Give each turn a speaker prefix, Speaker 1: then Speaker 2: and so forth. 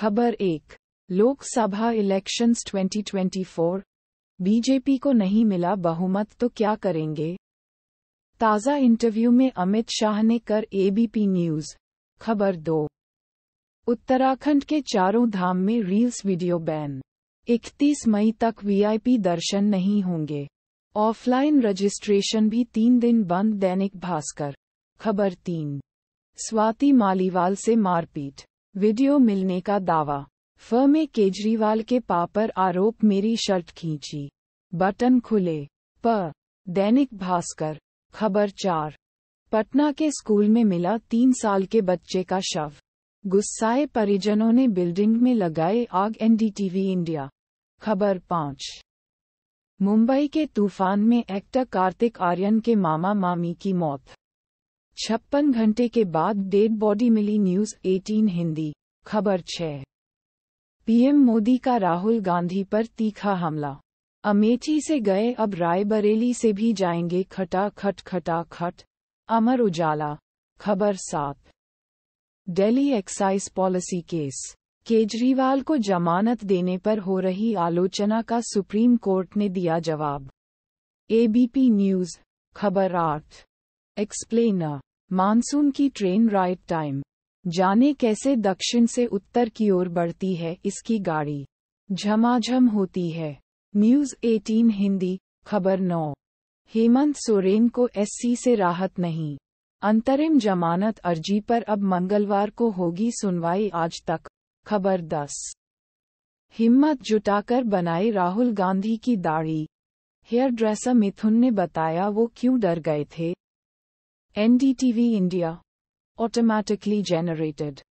Speaker 1: खबर एक Lok Sabha elections 2024 BJP को नहीं मिला बहुमत तो क्या करेंगे ताज़ा इंटरव्यू में अमित शाह ने कर एबीपी न्यूज खबर दो उत्तराखंड के चारों धाम में रील्स वीडियो बैन 31 मई तक वीआईपी दर्शन नहीं होंगे ऑफलाइन रजिस्ट्रेशन भी तीन दिन बंद दैनिक भास्कर खबर तीन स्वाति मालीवाल से मारपीट वीडियो मिलने का दावा फर्म में केजरीवाल के पापर आरोप मेरी शर्ट खींची बटन खुले प दैनिक भास्कर खबर चार पटना के स्कूल में मिला तीन साल के बच्चे का शव गुस्साए परिजनों ने बिल्डिंग में लगाए आग एनडीटीवी इंडिया खबर पाँच मुंबई के तूफान में एक्टर कार्तिक आर्यन के मामा मामी की मौत छप्पन घंटे के बाद डेड बॉडी मिली न्यूज 18 हिंदी खबर 6 पीएम मोदी का राहुल गांधी पर तीखा हमला अमेठी से गए अब रायबरेली से भी जाएंगे खटा खट खटा खट अमर उजाला खबर सात Delhi excise policy case Kejriwal को जमानत देने पर हो रही आलोचना का सुप्रीम कोर्ट ने दिया जवाब एबीपी न्यूज खबर आठ एक्सप्लेनर मानसून की ट्रेन राइट टाइम जाने कैसे दक्षिण से उत्तर की ओर बढ़ती है इसकी गाड़ी झमाझम होती है न्यूज 18 हिंदी खबर 9 हेमंत सोरेन को एससी से राहत नहीं अंतरिम जमानत अर्जी पर अब मंगलवार को होगी सुनवाई आज तक खबर 10 हिम्मत जुटाकर बनाए राहुल गांधी की दाढ़ी हेयर ड्रेसर मिथुन ने बताया वो क्यों डर गए थे NDTV India. Automatically generated.